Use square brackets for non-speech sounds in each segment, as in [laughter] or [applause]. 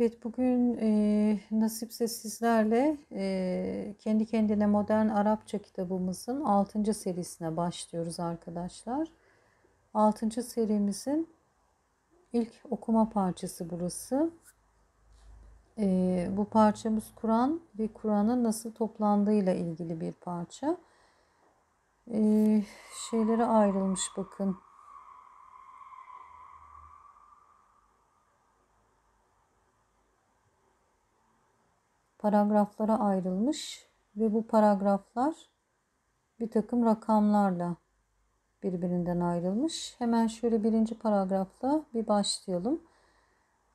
Evet bugün e, nasipse sizlerle e, kendi kendine modern Arapça kitabımızın 6. serisine başlıyoruz arkadaşlar. 6. serimizin ilk okuma parçası burası. E, bu parçamız Kur'an ve Kur'an'ın nasıl toplandığıyla ilgili bir parça. E, şeylere ayrılmış bakın paragraflara ayrılmış ve bu paragraflar bir takım rakamlarla birbirinden ayrılmış. Hemen şöyle birinci paragrafla bir başlayalım.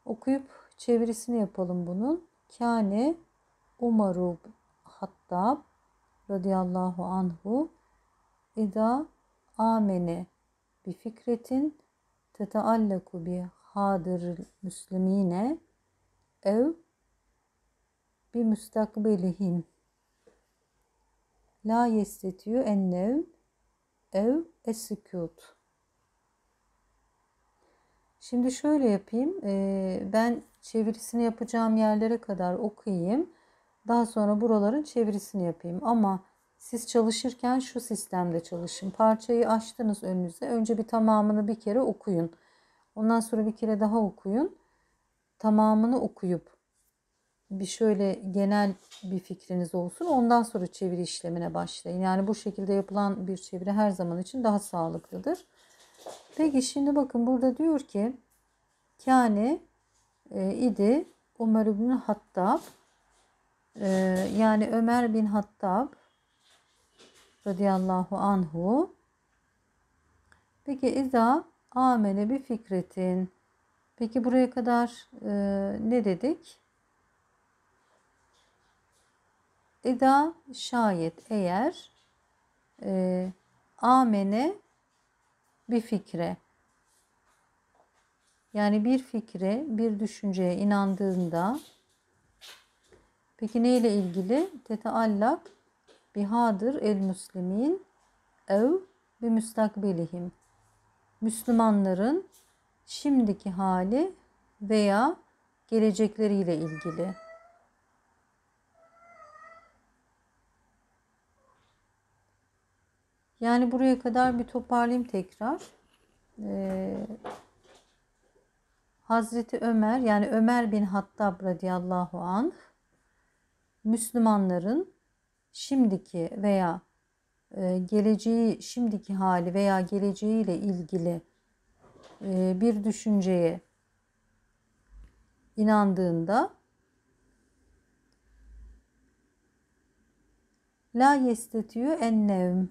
Okuyup çevirisini yapalım bunun. Kâne Umaru Hattab radıyallahu anhu ida amene bi fikretin tetaallaku bi hadir müslimine ev müstakbilihim. La yestetiyü ennev ev esikut. Şimdi şöyle yapayım. E, ben çevirisini yapacağım yerlere kadar okuyayım. Daha sonra buraların çevirisini yapayım. Ama siz çalışırken şu sistemde çalışın. Parçayı açtınız önünüze. Önce bir tamamını bir kere okuyun. Ondan sonra bir kere daha okuyun. Tamamını okuyup bir şöyle genel bir fikriniz olsun. Ondan sonra çeviri işlemine başlayın. Yani bu şekilde yapılan bir çeviri her zaman için daha sağlıklıdır. Peki şimdi bakın burada diyor ki kâne e, idi Ömer bin Hattab e, yani Ömer bin Hattab radıyallahu anhu peki iza amele bir fikretin peki buraya kadar e, ne dedik? İda, şayet eğer e, amene bir fikre yani bir fikre, bir düşünceye inandığında peki neyle ilgili? Teteallak bihadır el müslimin ev bi müstakbelihim. Müslümanların şimdiki hali veya gelecekleriyle ilgili. Yani buraya kadar bir toparlayayım tekrar. Ee, Hazreti Ömer yani Ömer bin Hattab radıyallahu anh Müslümanların şimdiki veya e, geleceği şimdiki hali veya geleceğiyle ilgili e, bir düşünceye inandığında la yestetiyü ennevm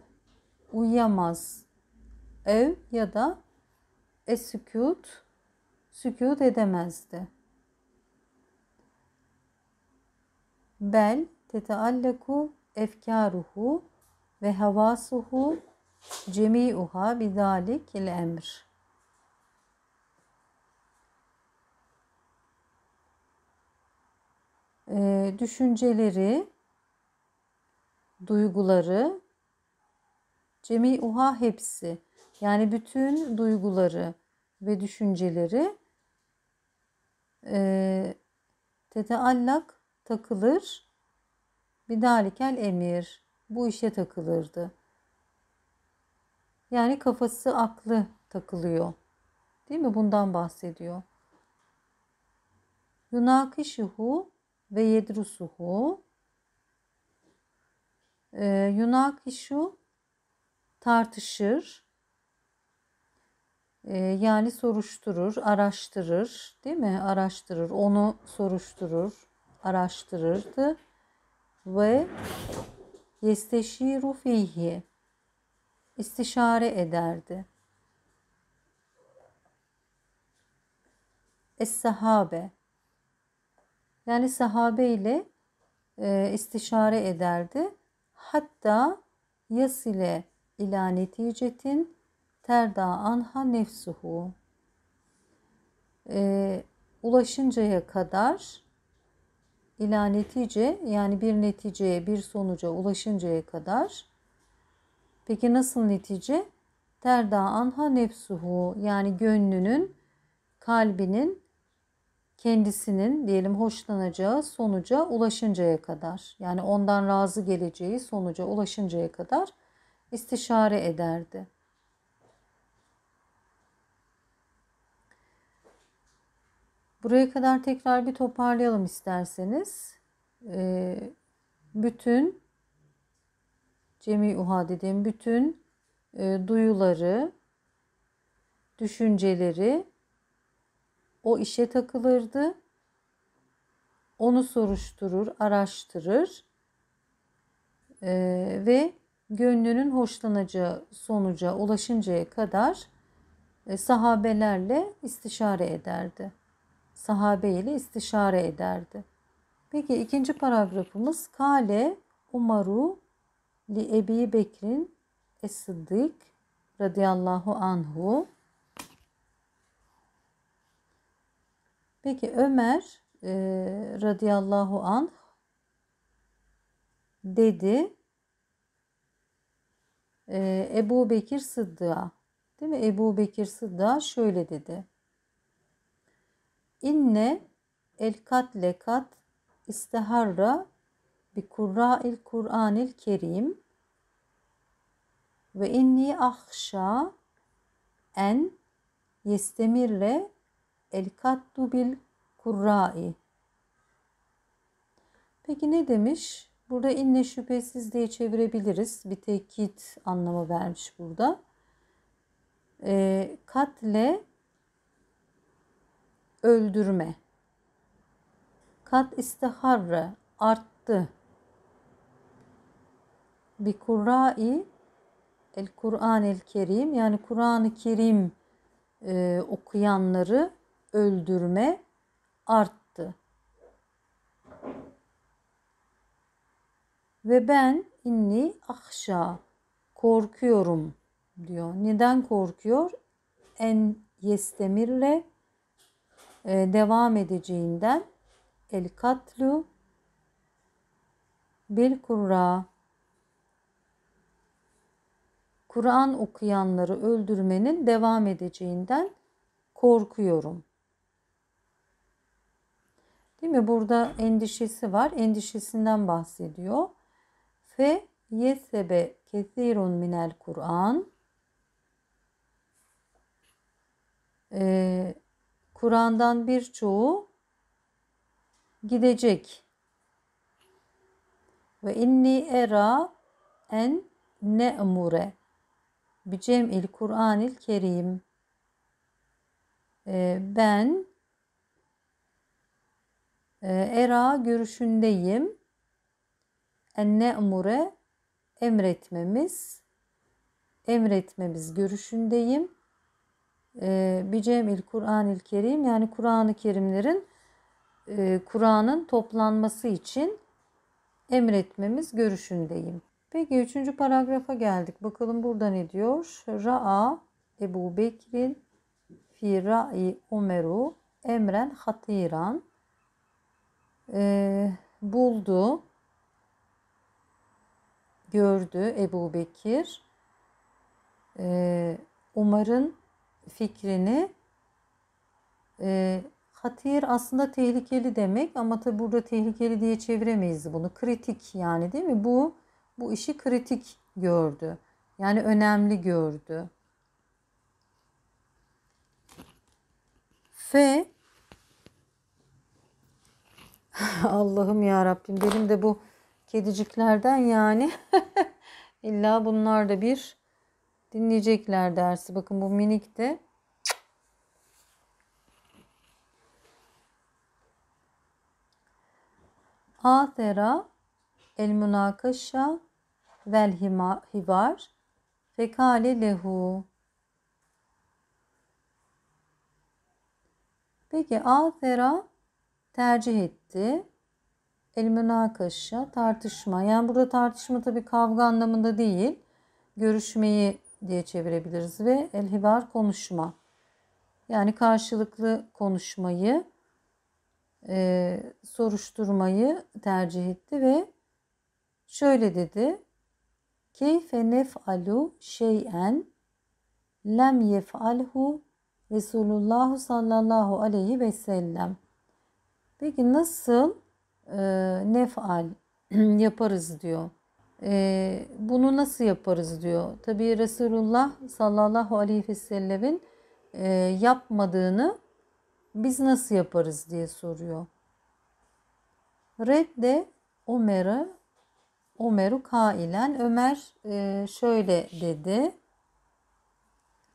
uyuyamaz. Ev ya da esküt sükut edemezdi. Bel tetealleku efkaruhu ve havasuhu cemi'uha bidalik il emr. Ee, düşünceleri, duyguları Cemi uha hepsi yani bütün duyguları ve düşünceleri e, teteallak takılır Bir dalikel emir bu işe takılırdı. Yani kafası aklı takılıyor. Değil mi? Bundan bahsediyor. Yunakişuhu ve yedrusuhu. Ee, yunakişu tartışır. E, yani soruşturur, araştırır, değil mi? Araştırır, onu soruşturur, araştırırdı ve yesteşiru fihi istişare ederdi. Es-sahabe yani sahabe ile e, istişare ederdi. Hatta yas ile ila neticetin terda anha nefsuhu e, ulaşıncaya kadar ila netice yani bir neticeye bir sonuca ulaşıncaya kadar peki nasıl netice? Terda anha nefsuhu yani gönlünün kalbinin kendisinin diyelim hoşlanacağı sonuca ulaşıncaya kadar yani ondan razı geleceği sonuca ulaşıncaya kadar istişare ederdi. Buraya kadar tekrar bir toparlayalım isterseniz. Ee, bütün cemi uha dediğim bütün e, duyuları, düşünceleri o işe takılırdı. Onu soruşturur, araştırır e, ve gönlünün hoşlanacağı sonuca ulaşıncaya kadar e, sahabelerle istişare ederdi. Sahabe ile istişare ederdi. Peki ikinci paragrafımız Kale Umaru li Ebi Bekir'in Es-Sıddık radıyallahu anhu Peki Ömer e, radıyallahu anh dedi e, Ebu Bekir Sıddık'a değil mi? Ebu Bekir Sıddık'a şöyle dedi. İnne el katle kat istiharra bi kurra il il kerim ve inni ahşa en yestemirle el kattu bil kurra'i. Peki ne demiş? Burada inne şüphesiz diye çevirebiliriz. Bir tekit anlamı vermiş burada. E, katle öldürme. Kat istiharre arttı. Bir kurai el Kur'an el Kerim yani Kur'an-ı Kerim e, okuyanları öldürme arttı Ve ben inni ahşa korkuyorum diyor. Neden korkuyor? En yestemirle e, devam edeceğinden el katlu bil kurra Kur'an okuyanları öldürmenin devam edeceğinden korkuyorum. Değil mi? Burada endişesi var. Endişesinden bahsediyor fe yesebe kesirun minel Kur'an ee, Kur'an'dan birçoğu gidecek. Ve inni era en ne ne'mure bi cem'il Kur'anil kerim. Ee, ben e, era görüşündeyim enne emure emretmemiz emretmemiz görüşündeyim. E, ee, Bicemil Kur'anil Kerim yani Kur'an-ı Kerimlerin e, Kur'an'ın toplanması için emretmemiz görüşündeyim. Peki üçüncü paragrafa geldik. Bakalım burada ne diyor? Ra'a Ebu Bekir'in fi ra'i Umer'u emren hatiran e, buldu gördü Ebu Bekir. E, Umar'ın fikrini e, hatir aslında tehlikeli demek ama tabi burada tehlikeli diye çeviremeyiz bunu. Kritik yani değil mi? Bu bu işi kritik gördü. Yani önemli gördü. F [laughs] Allah'ım ya Rabbim benim de bu kediciklerden yani [laughs] illa bunlar da bir dinleyecekler dersi. Bakın bu minik de Athera el münakaşa vel hivar fekale lehu. Peki Athera tercih etti. El tartışma. Yani burada tartışma tabii kavga anlamında değil. Görüşmeyi diye çevirebiliriz ve elhivar konuşma. Yani karşılıklı konuşmayı, e, soruşturmayı tercih etti ve şöyle dedi. Keyfe nef'alu şeyen lem yef'alhu Resulullah sallallahu aleyhi ve sellem. Peki nasıl e, ee, nef'al [clears throat] yaparız diyor. E, bunu nasıl yaparız diyor. Tabi Resulullah sallallahu aleyhi ve sellemin e, yapmadığını biz nasıl yaparız diye soruyor. Redde Ömer'e Ömer'u kailen Ömer e, şöyle dedi.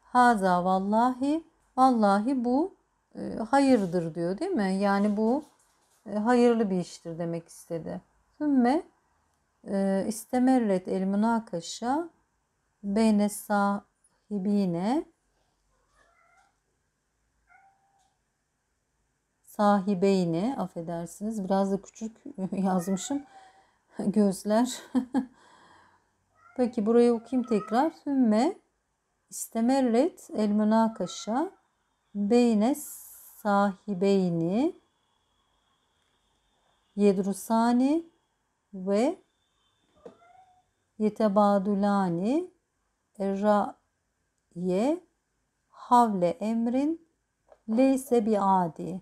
Haza vallahi vallahi bu e, hayırdır diyor değil mi? Yani bu e, hayırlı bir iştir demek istedi. Sümme e, istemerret el münakaşa beyne sahibine sahibeyni affedersiniz biraz da küçük [laughs] yazmışım [laughs] gözler [laughs] peki burayı okuyayım tekrar sümme istemerret el münakaşa beyne sahibeyni Yedrusani ve Yetebadülani Erra'ye havle emrin leyse bi adi.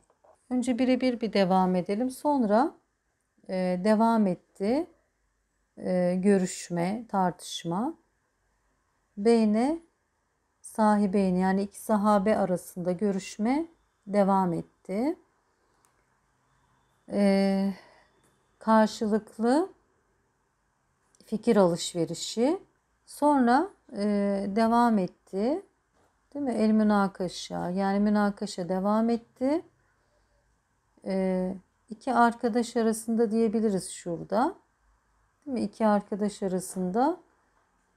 Önce birebir bir devam edelim. Sonra e, devam etti e, görüşme, tartışma. Beyne sahibeyni yani iki sahabe arasında görüşme devam etti. Eee karşılıklı fikir alışverişi. Sonra e, devam etti. Değil mi? El münakaşa. Yani münakaşa devam etti. E, iki arkadaş arasında diyebiliriz şurada. Değil mi? İki arkadaş arasında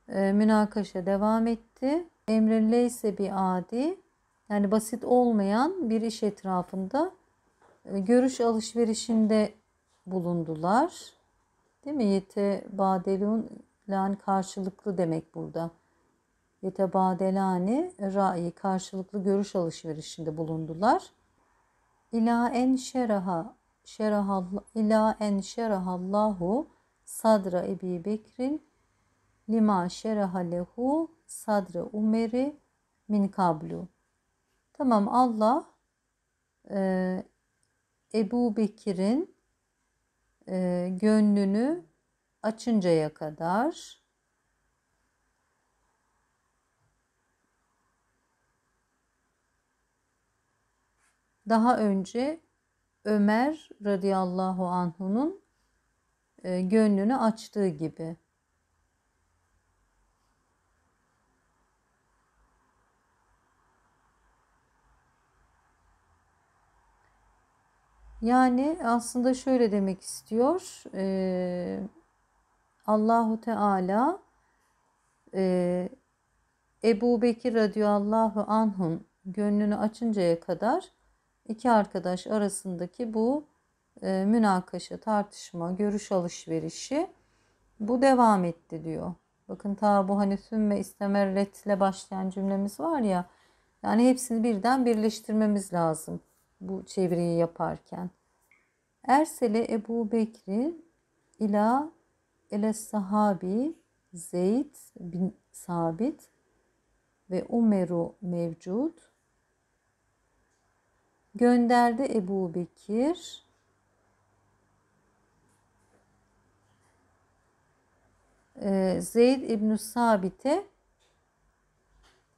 e, münakaşa devam etti. Emre bir adi. Yani basit olmayan bir iş etrafında e, görüş alışverişinde bulundular. Değil mi? Yetebadelun lan karşılıklı demek burada. Yetebadelani ra'i karşılıklı görüş alışverişinde bulundular. İla en şeraha şeraha, ila en şeraha Allahu, sadra Ebi Bekrin lima şeraha lehu sadra Umer'i min kablu. Tamam Allah e, Ebu Bekir'in e, gönlünü açıncaya kadar daha önce Ömer radıyallahu anhu'nun e, gönlünü açtığı gibi. Yani aslında şöyle demek istiyor. E, Allahu Teala e, Ebu Bekir radıyallahu anh'un gönlünü açıncaya kadar iki arkadaş arasındaki bu e, münakaşa, tartışma, görüş alışverişi bu devam etti diyor. Bakın ta bu hani sümme istemerretle başlayan cümlemiz var ya. Yani hepsini birden birleştirmemiz lazım bu çeviriyi yaparken. Ersele Ebu Bekri ila ele sahabi Zeyd bin Sabit ve Umeru mevcut. Gönderdi Ebu Bekir ee, Zeyd İbn Sabit'e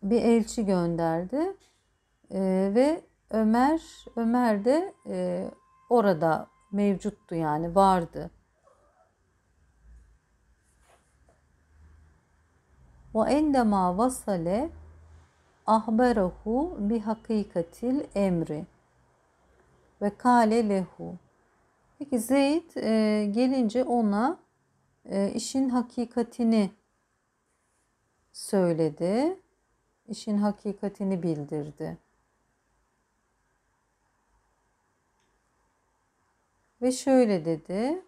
bir elçi gönderdi ee, ve Ömer, Ömer de e, orada mevcuttu yani vardı. Ve endema vasale ahberahu bi hakikatil emri ve kale lehu. Peki Zeyd e, gelince ona e, işin hakikatini söyledi. İşin hakikatini bildirdi. ve şöyle dedi.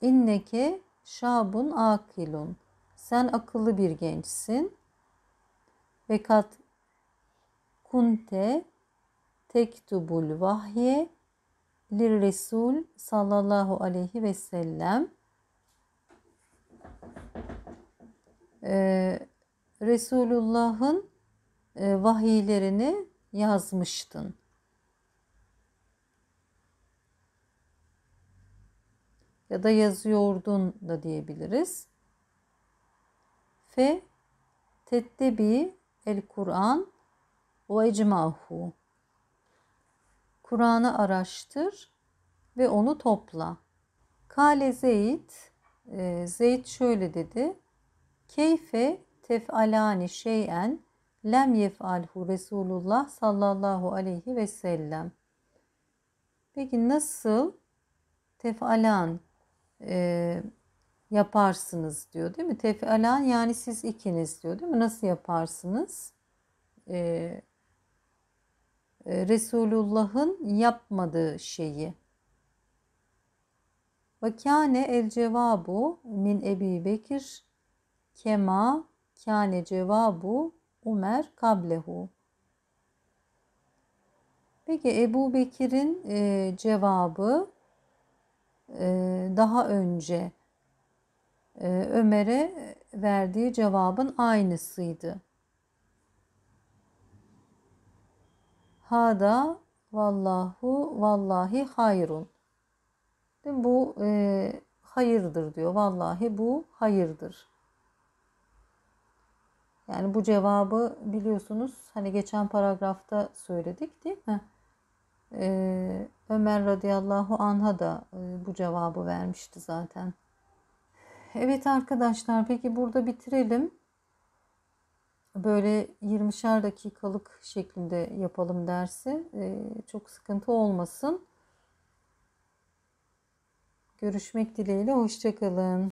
İnneke şabun akilun. Sen akıllı bir gençsin. Ve kat kunte tektubul vahye lir Resul sallallahu aleyhi ve sellem. Ee, Resulullah'ın e, vahiylerini yazmıştın. ya da yazıyordun da diyebiliriz. Fe tettebi el Kur'an ve icmahu. Kur'an'ı araştır ve onu topla. Kale Zeyd, e, Zeyd şöyle dedi. Keyfe tef'alani şeyen lem yef'alhu Resulullah sallallahu aleyhi ve sellem. Peki nasıl tef'alan e, yaparsınız diyor değil mi? Tefelen yani siz ikiniz diyor değil mi? Nasıl yaparsınız? E, e Resulullah'ın yapmadığı şeyi. Ve kâne el cevabu min Ebi Bekir kema kane cevabu Umer kablehu. Peki Ebu Bekir'in e, cevabı ee, daha önce e, Ömer'e verdiği cevabın aynısıydı. Hada vallahu vallahi hayrun. Bu e, hayırdır diyor. Vallahi bu hayırdır. Yani bu cevabı biliyorsunuz hani geçen paragrafta söyledik değil mi? Ee, Ömer radıyallahu anha da e, bu cevabı vermişti zaten. Evet arkadaşlar peki burada bitirelim. Böyle 20'şer dakikalık şeklinde yapalım dersi. Ee, çok sıkıntı olmasın. Görüşmek dileğiyle hoşçakalın.